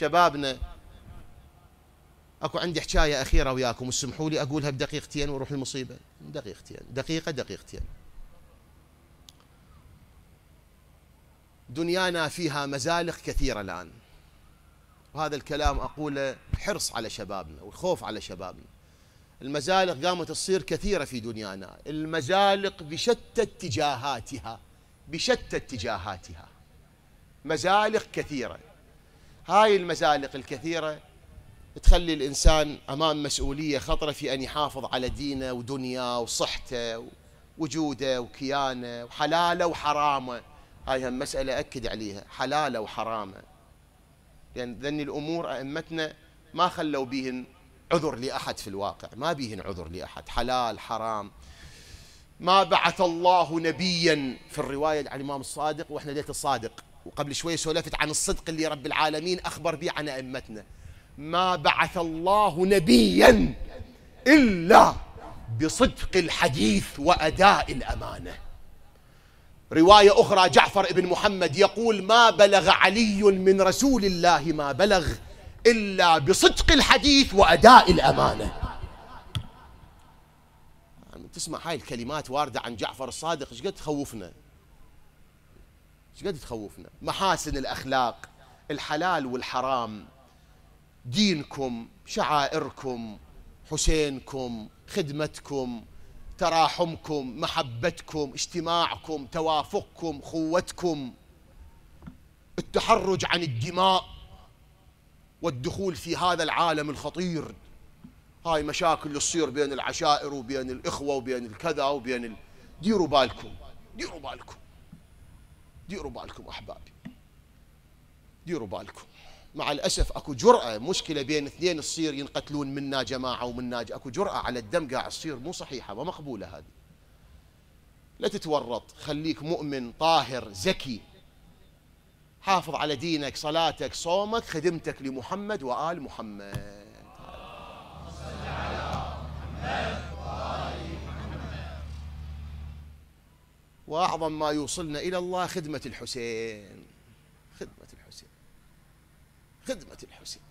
شبابنا اكو عندي حكايه اخيره وياكم اسمحوا لي اقولها بدقيقتين واروح المصيبه دقيقتين دقيقه دقيقتين دنيانا فيها مزالق كثيره الان وهذا الكلام اقوله حرص على شبابنا وخوف على شبابنا المزالق قامت تصير كثيره في دنيانا المزالق بشتى اتجاهاتها بشتى اتجاهاتها مزالق كثيره هاي المزالق الكثيرة تخلي الإنسان أمام مسؤولية خطرة في أن يحافظ على دينه ودنياه وصحته وجوده وكيانه وحلاله وحرامه هاي هم مسألة أكد عليها حلاله وحرامه لأن ذني الأمور أئمتنا ما خلوا بهن عذر لأحد في الواقع ما بهن عذر لأحد حلال حرام ما بعث الله نبيا في الرواية عن الإمام الصادق وإحنا ليت الصادق وقبل شوي سولفت عن الصدق اللي رب العالمين أخبر به عن أئمتنا ما بعث الله نبيا إلا بصدق الحديث وأداء الأمانة رواية أخرى جعفر بن محمد يقول ما بلغ علي من رسول الله ما بلغ إلا بصدق الحديث وأداء الأمانة يعني تسمع هاي الكلمات واردة عن جعفر الصادق ايش قد تخوفنا ايش قد تخوفنا محاسن الاخلاق الحلال والحرام دينكم شعائركم حسينكم خدمتكم تراحمكم محبتكم اجتماعكم توافقكم خوتكم التحرج عن الدماء والدخول في هذا العالم الخطير هاي مشاكل تصير بين العشائر وبين الإخوة وبين الكذا وبين ال... ديروا بالكم ديروا بالكم ديروا بالكم احبابي ديروا بالكم مع الاسف اكو جراه مشكله بين اثنين تصير ينقتلون منا جماعه ومنا اكو جراه على الدم قاعد تصير مو صحيحه ما مقبوله هذه لا تتورط خليك مؤمن طاهر زكي حافظ على دينك صلاتك صومك خدمتك لمحمد وآل محمد وأعظم ما يوصلنا إلى الله خدمة الحسين خدمة الحسين خدمة الحسين